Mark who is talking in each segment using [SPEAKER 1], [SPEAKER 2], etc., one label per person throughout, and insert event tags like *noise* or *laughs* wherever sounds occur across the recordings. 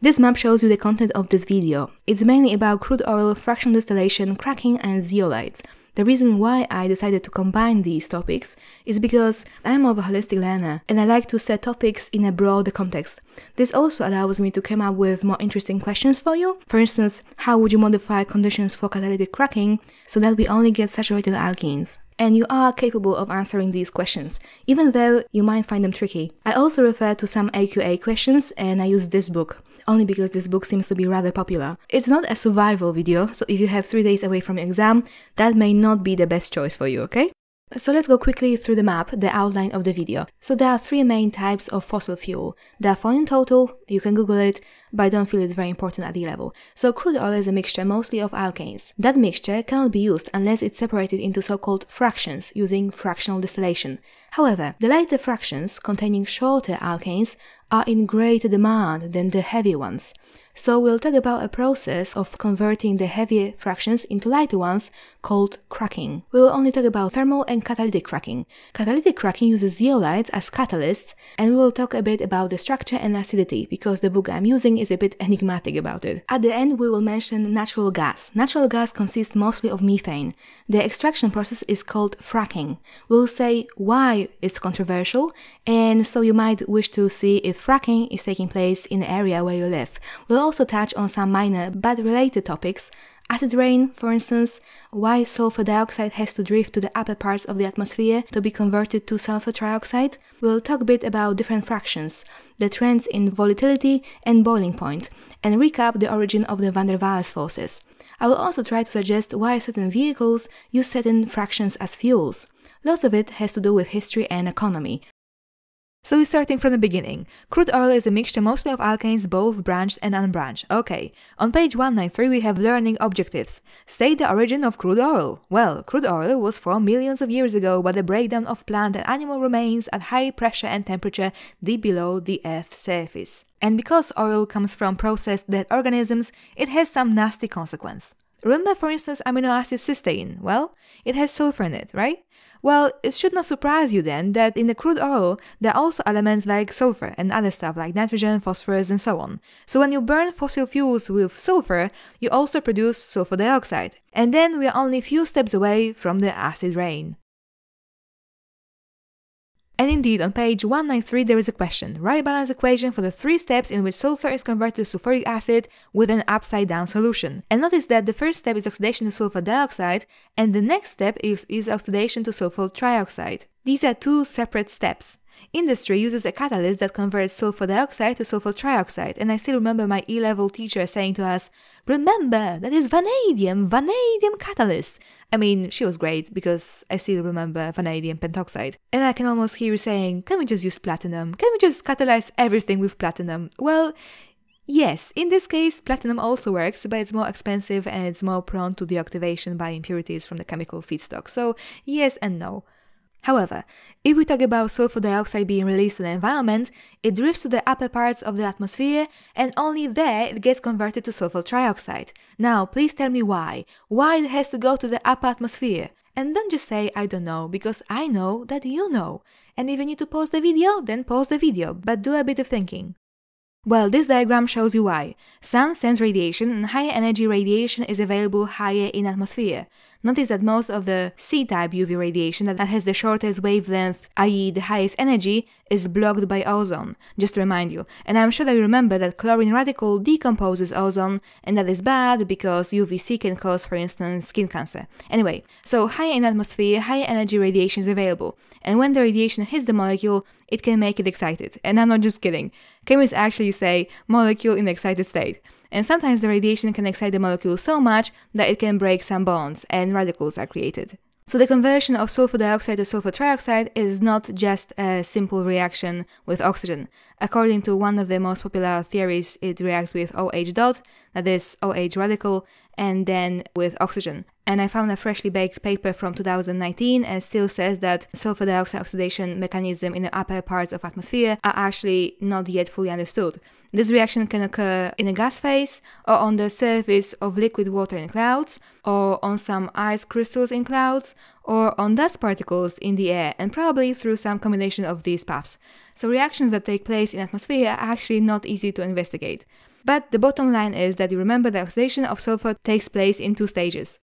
[SPEAKER 1] This map shows you the content of this video. It's mainly about crude oil, fraction distillation, cracking and zeolites. The reason why I decided to combine these topics is because I'm of a holistic learner and I like to set topics in a broader context. This also allows me to come up with more interesting questions for you. For instance, how would you modify conditions for catalytic cracking so that we only get saturated alkenes? and you are capable of answering these questions, even though you might find them tricky. I also refer to some AQA questions and I use this book only because this book seems to be rather popular. It's not a survival video, so if you have 3 days away from your exam, that may not be the best choice for you, okay? So let's go quickly through the map, the outline of the video. So there are three main types of fossil fuel. There are four in total, you can google it, but I don't feel it's very important at the level. So crude oil is a mixture mostly of alkanes. That mixture cannot be used unless it's separated into so-called fractions using fractional distillation. However, the lighter fractions containing shorter alkanes are in greater demand than the heavy ones. So we'll talk about a process of converting the heavy fractions into lighter ones called cracking. We will only talk about thermal and catalytic cracking. Catalytic cracking uses zeolites as catalysts and we will talk a bit about the structure and acidity because the book I'm using is a bit enigmatic about it. At the end we will mention natural gas. Natural gas consists mostly of methane. The extraction process is called fracking. We'll say why it's controversial and so you might wish to see if fracking is taking place in the area where you live. We'll also touch on some minor but related topics, acid rain, for instance, why sulfur dioxide has to drift to the upper parts of the atmosphere to be converted to sulfur trioxide. We'll talk a bit about different fractions, the trends in volatility and boiling point, and recap the origin of the van der Waals forces. I will also try to suggest why certain vehicles use certain fractions as fuels. Lots of it has to do with history and economy, so starting from the beginning, crude oil is a mixture mostly of alkanes both branched and unbranched. Okay, on page 193 we have learning objectives. State the origin of crude oil. Well, crude oil was formed millions of years ago by the breakdown of plant and animal remains at high pressure and temperature deep below the Earth's surface. And because oil comes from processed dead organisms, it has some nasty consequence. Remember, for instance, amino acid cysteine? Well, it has sulfur in it, right? Well, it should not surprise you then that in the crude oil there are also elements like sulfur and other stuff like nitrogen, phosphorus, and so on. So when you burn fossil fuels with sulfur, you also produce sulfur dioxide. And then we are only a few steps away from the acid rain. And indeed, on page 193 there is a question, right balance equation for the three steps in which sulfur is converted to sulfuric acid with an upside down solution. And notice that the first step is oxidation to sulfur dioxide and the next step is, is oxidation to sulfur trioxide. These are two separate steps industry uses a catalyst that converts sulfur dioxide to sulfur trioxide, and I still remember my E level teacher saying to us, Remember, that is vanadium, vanadium catalyst. I mean, she was great because I still remember vanadium pentoxide. And I can almost hear you saying, Can we just use platinum? Can we just catalyze everything with platinum? Well, Yes, in this case, platinum also works, but it's more expensive and it's more prone to deactivation by impurities from the chemical feedstock. So, yes and no. However, if we talk about sulfur dioxide being released to the environment, it drifts to the upper parts of the atmosphere and only there it gets converted to sulfur trioxide. Now, please tell me why. Why it has to go to the upper atmosphere? And don't just say I don't know, because I know that you know. And if you need to pause the video, then pause the video, but do a bit of thinking. Well, this diagram shows you why. Sun sends radiation and higher energy radiation is available higher in atmosphere. Notice that most of the C-type UV radiation that has the shortest wavelength, i.e. the highest energy, is blocked by ozone, just to remind you. And I'm sure that you remember that chlorine radical decomposes ozone and that is bad because UVC can cause, for instance, skin cancer. Anyway, so higher in atmosphere, higher energy radiation is available and when the radiation hits the molecule, it can make it excited. And I'm not just kidding. Chemists actually say molecule in excited state. And sometimes the radiation can excite the molecule so much that it can break some bonds and radicals are created. So the conversion of sulfur dioxide to sulfur trioxide is not just a simple reaction with oxygen. According to one of the most popular theories, it reacts with OH dot, that is OH radical, and then with oxygen. And I found a freshly baked paper from 2019 and still says that sulfur dioxide oxidation mechanism in the upper parts of atmosphere are actually not yet fully understood. This reaction can occur in a gas phase or on the surface of liquid water in clouds or on some ice crystals in clouds or on dust particles in the air and probably through some combination of these paths. So reactions that take place in atmosphere are actually not easy to investigate. But the bottom line is that you remember the oxidation of sulfur takes place in two stages.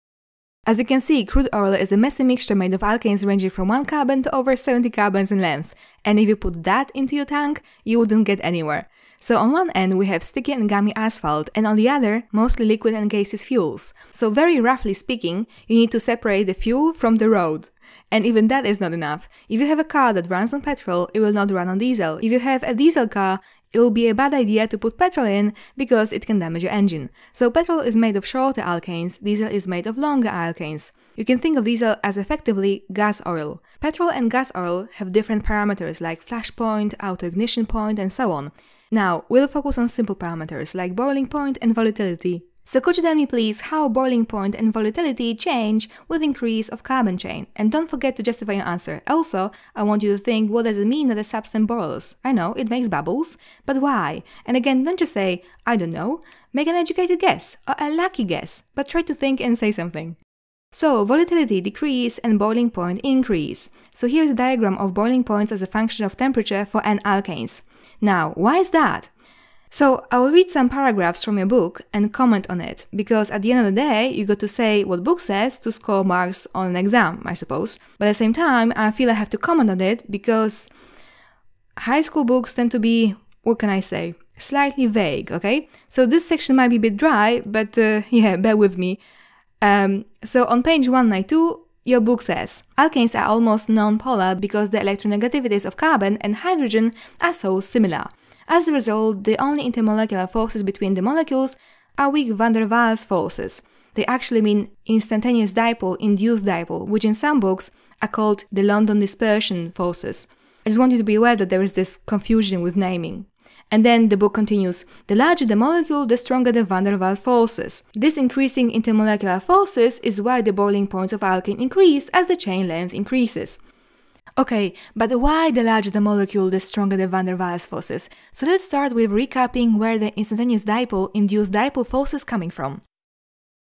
[SPEAKER 1] As you can see, crude oil is a messy mixture made of alkanes ranging from 1 carbon to over 70 carbons in length, and if you put that into your tank, you wouldn't get anywhere. So on one end we have sticky and gummy asphalt, and on the other, mostly liquid and gaseous fuels. So very roughly speaking, you need to separate the fuel from the road. And even that is not enough. If you have a car that runs on petrol, it will not run on diesel. If you have a diesel car, it will be a bad idea to put petrol in because it can damage your engine. So petrol is made of shorter alkanes, diesel is made of longer alkanes. You can think of diesel as effectively gas oil. Petrol and gas oil have different parameters like flash point, auto-ignition point and so on. Now, we'll focus on simple parameters like boiling point and volatility so could you tell me please how boiling point and volatility change with increase of carbon chain? And don't forget to justify your answer. Also, I want you to think what does it mean that a substance boils? I know, it makes bubbles, but why? And again, don't just say, I don't know. Make an educated guess, or a lucky guess, but try to think and say something. So volatility decrease and boiling point increase. So here's a diagram of boiling points as a function of temperature for n alkanes. Now, why is that? So I will read some paragraphs from your book and comment on it, because at the end of the day, you got to say what book says to score marks on an exam, I suppose. But at the same time, I feel I have to comment on it because high school books tend to be, what can I say, slightly vague, okay? So this section might be a bit dry, but uh, *laughs* yeah, bear with me. Um, so on page 192, your book says alkanes are almost non polar because the electronegativities of carbon and hydrogen are so similar. As a result, the only intermolecular forces between the molecules are weak van der Waals forces. They actually mean instantaneous dipole induced dipole, which in some books are called the London dispersion forces. I just want you to be aware that there is this confusion with naming. And then the book continues The larger the molecule, the stronger the van der Waals forces. This increasing intermolecular forces is why the boiling points of alkane increase as the chain length increases. Okay, but why the larger the molecule, the stronger the van der Waals forces? So let's start with recapping where the instantaneous dipole induced dipole force is coming from.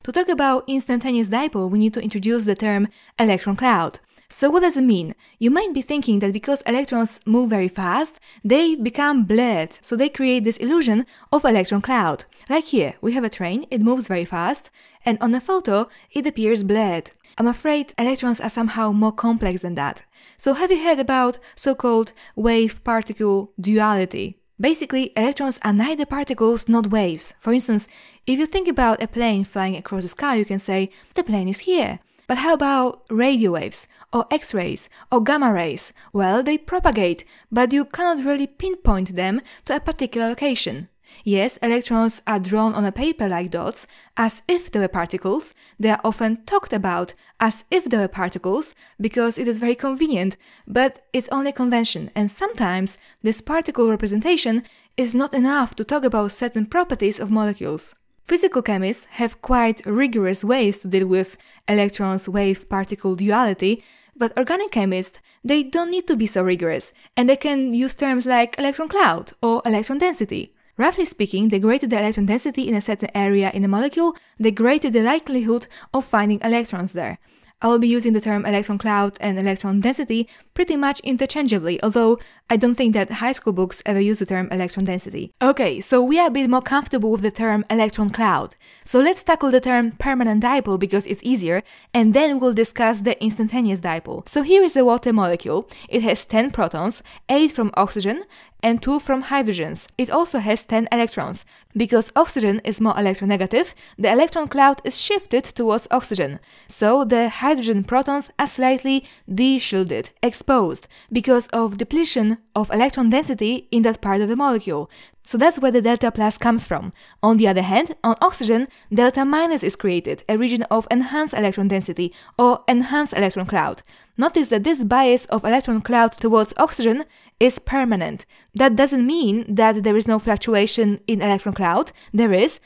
[SPEAKER 1] To talk about instantaneous dipole, we need to introduce the term electron cloud. So what does it mean? You might be thinking that because electrons move very fast, they become blurred, so they create this illusion of electron cloud. Like here, we have a train, it moves very fast, and on a photo, it appears blurred. I'm afraid electrons are somehow more complex than that. So have you heard about so-called wave-particle duality? Basically, electrons are neither particles nor waves. For instance, if you think about a plane flying across the sky, you can say, the plane is here. But how about radio waves, or X rays, or gamma rays? Well, they propagate, but you cannot really pinpoint them to a particular location. Yes, electrons are drawn on a paper like dots, as if they were particles. They are often talked about as if they were particles, because it is very convenient, but it's only convention, and sometimes this particle representation is not enough to talk about certain properties of molecules. Physical chemists have quite rigorous ways to deal with electrons wave particle duality, but organic chemists, they don't need to be so rigorous, and they can use terms like electron cloud or electron density. Roughly speaking, the greater the electron density in a certain area in a molecule, the greater the likelihood of finding electrons there. I will be using the term electron cloud and electron density pretty much interchangeably, although I don't think that high school books ever use the term electron density. Okay, so we are a bit more comfortable with the term electron cloud. So let's tackle the term permanent dipole because it's easier, and then we'll discuss the instantaneous dipole. So here is a water molecule. It has 10 protons, 8 from oxygen, and 2 from hydrogens. It also has 10 electrons. Because oxygen is more electronegative, the electron cloud is shifted towards oxygen, so the hydrogen protons are slightly de-shielded, exposed because of depletion of electron density in that part of the molecule. So that's where the delta plus comes from. On the other hand, on oxygen, delta minus is created, a region of enhanced electron density or enhanced electron cloud. Notice that this bias of electron cloud towards oxygen is permanent. That doesn't mean that there is no fluctuation in electron cloud, there is,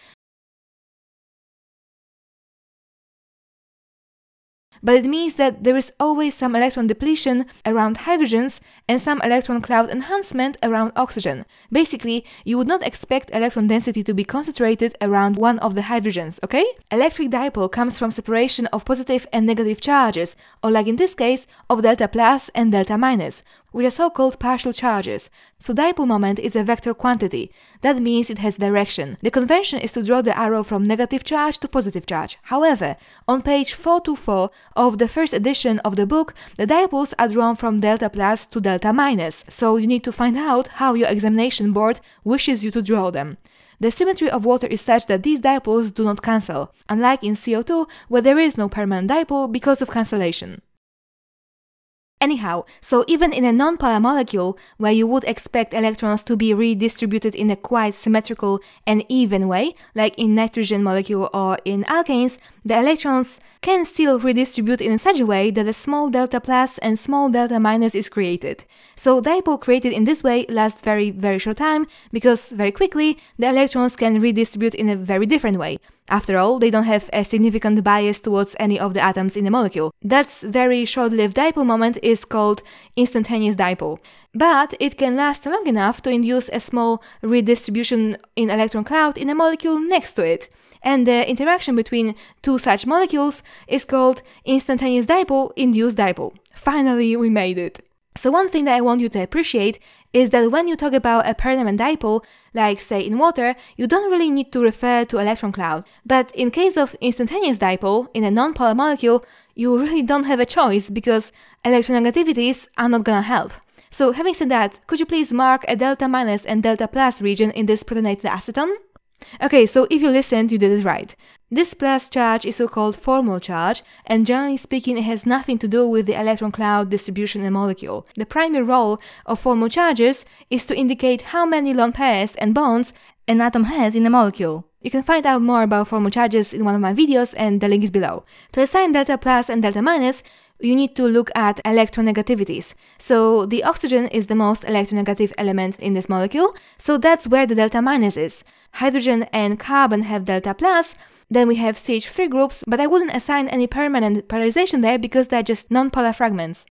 [SPEAKER 1] but it means that there is always some electron depletion around hydrogens and some electron cloud enhancement around oxygen. Basically, you would not expect electron density to be concentrated around one of the hydrogens, okay? Electric dipole comes from separation of positive and negative charges, or like in this case, of delta plus and delta minus, with the so-called partial charges. So dipole moment is a vector quantity. That means it has direction. The convention is to draw the arrow from negative charge to positive charge. However, on page 424 of the first edition of the book, the dipoles are drawn from delta plus to delta minus, so you need to find out how your examination board wishes you to draw them. The symmetry of water is such that these dipoles do not cancel, unlike in CO2 where there is no permanent dipole because of cancellation. Anyhow, so even in a non-polar molecule, where you would expect electrons to be redistributed in a quite symmetrical and even way, like in nitrogen molecule or in alkanes, the electrons can still redistribute in such a way that a small delta plus and small delta minus is created. So dipole created in this way lasts very, very short time, because very quickly the electrons can redistribute in a very different way. After all, they don't have a significant bias towards any of the atoms in the molecule. That's very short-lived dipole moment is called instantaneous dipole. But it can last long enough to induce a small redistribution in electron cloud in a molecule next to it. And the interaction between two such molecules is called instantaneous dipole-induced dipole. Finally, we made it! So one thing that I want you to appreciate is that when you talk about a permanent dipole, like say in water, you don't really need to refer to electron cloud. But in case of instantaneous dipole in a non-polar molecule, you really don't have a choice because electronegativities are not gonna help. So having said that, could you please mark a delta minus and delta plus region in this protonated acetone? Okay, so if you listened, you did it right. This plus charge is so-called formal charge, and generally speaking it has nothing to do with the electron cloud distribution in a molecule. The primary role of formal charges is to indicate how many lone pairs and bonds an atom has in a molecule. You can find out more about formal charges in one of my videos and the link is below. To assign delta plus and delta minus, you need to look at electronegativities. So the oxygen is the most electronegative element in this molecule, so that's where the delta minus is. Hydrogen and carbon have delta plus, then we have CH3 groups, but I wouldn't assign any permanent polarization there because they're just non-polar fragments.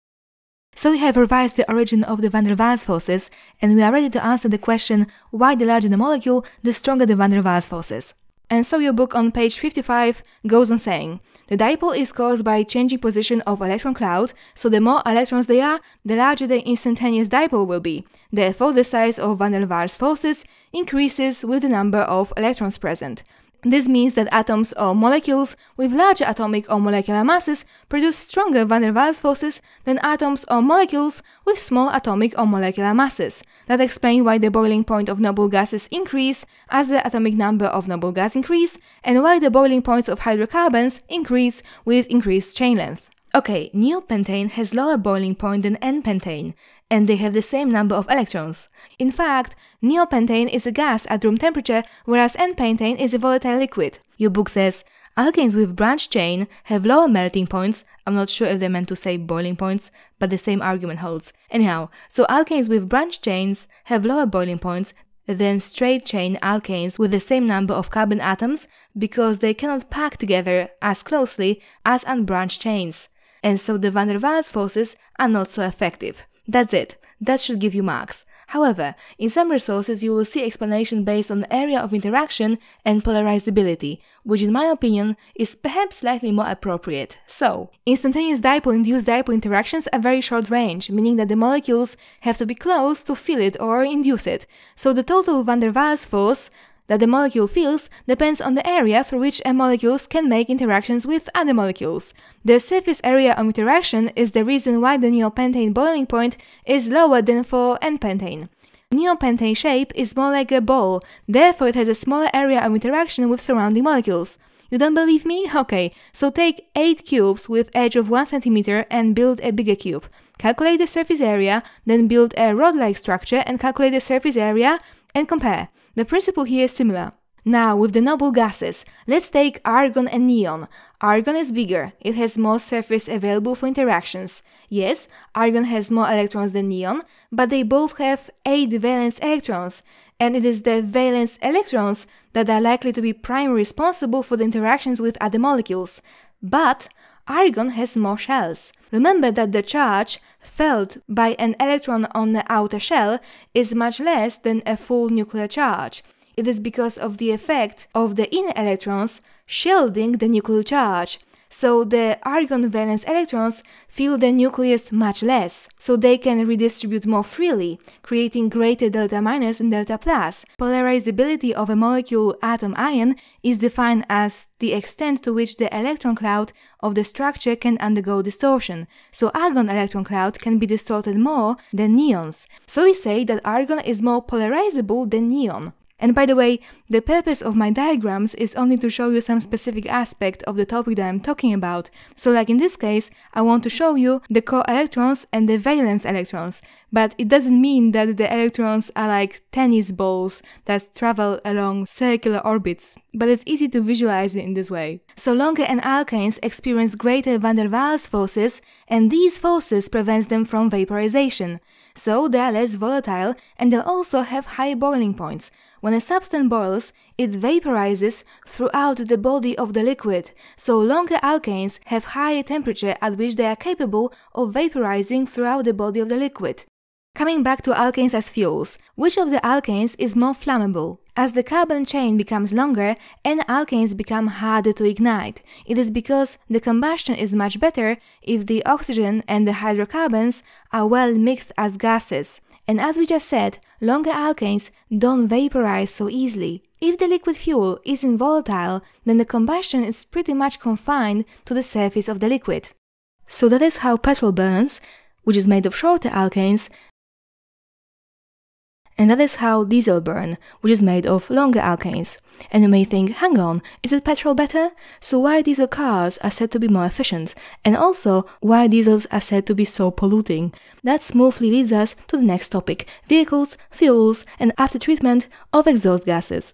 [SPEAKER 1] So we have revised the origin of the van der Waals forces, and we are ready to answer the question why the larger the molecule, the stronger the van der Waals forces. And so your book on page 55 goes on saying, the dipole is caused by changing position of electron cloud, so the more electrons there are, the larger the instantaneous dipole will be. Therefore, the size of van der Waals forces increases with the number of electrons present. This means that atoms or molecules with large atomic or molecular masses produce stronger van der Waals forces than atoms or molecules with small atomic or molecular masses. That explains why the boiling point of noble gases increase as the atomic number of noble gas increase and why the boiling points of hydrocarbons increase with increased chain length. Okay, neopentane has lower boiling point than n-pentane, and they have the same number of electrons. In fact, neopentane is a gas at room temperature, whereas n-pentane is a volatile liquid. Your book says, alkanes with branch chain have lower melting points, I'm not sure if they meant to say boiling points, but the same argument holds. Anyhow, so alkanes with branch chains have lower boiling points than straight chain alkanes with the same number of carbon atoms because they cannot pack together as closely as unbranched chains and so the van der Waals forces are not so effective. That's it, that should give you marks. However, in some resources you will see explanation based on area of interaction and polarizability, which in my opinion is perhaps slightly more appropriate. So, instantaneous dipole-induced dipole interactions are very short range, meaning that the molecules have to be close to feel it or induce it, so the total van der Waals force that the molecule feels depends on the area through which a molecule can make interactions with other molecules. The surface area of interaction is the reason why the neopentane boiling point is lower than for n-pentane. Neopentane shape is more like a ball, therefore it has a smaller area of interaction with surrounding molecules. You don't believe me? Okay, so take 8 cubes with edge of 1 cm and build a bigger cube. Calculate the surface area, then build a rod-like structure and calculate the surface area and compare. The principle here is similar. Now, with the noble gases, let's take argon and neon. Argon is bigger, it has more surface available for interactions. Yes, argon has more electrons than neon, but they both have 8 valence electrons, and it is the valence electrons that are likely to be prime responsible for the interactions with other molecules. But argon has more shells. Remember that the charge felt by an electron on the outer shell is much less than a full nuclear charge. It is because of the effect of the inner electrons shielding the nuclear charge so the argon valence electrons fill the nucleus much less, so they can redistribute more freely, creating greater delta minus and delta plus. Polarizability of a molecule atom-ion is defined as the extent to which the electron cloud of the structure can undergo distortion, so argon electron cloud can be distorted more than neons. So we say that argon is more polarizable than neon. And by the way, the purpose of my diagrams is only to show you some specific aspect of the topic that I'm talking about. So like in this case, I want to show you the core electrons and the valence electrons, but it doesn't mean that the electrons are like tennis balls that travel along circular orbits, but it's easy to visualize it in this way. So longer and alkanes experience greater van der Waals forces, and these forces prevent them from vaporization so they are less volatile and they also have high boiling points. When a substance boils, it vaporizes throughout the body of the liquid, so longer alkanes have higher temperature at which they are capable of vaporizing throughout the body of the liquid. Coming back to alkanes as fuels, which of the alkanes is more flammable? As the carbon chain becomes longer and alkanes become harder to ignite, it is because the combustion is much better if the oxygen and the hydrocarbons are well mixed as gases. And as we just said, longer alkanes don't vaporize so easily. If the liquid fuel isn't volatile, then the combustion is pretty much confined to the surface of the liquid. So that is how petrol burns, which is made of shorter alkanes, and that is how diesel burn, which is made of longer alkanes. And you may think, hang on, is it petrol better? So why diesel cars are said to be more efficient? And also, why diesels are said to be so polluting? That smoothly leads us to the next topic, vehicles, fuels, and after treatment of exhaust gases.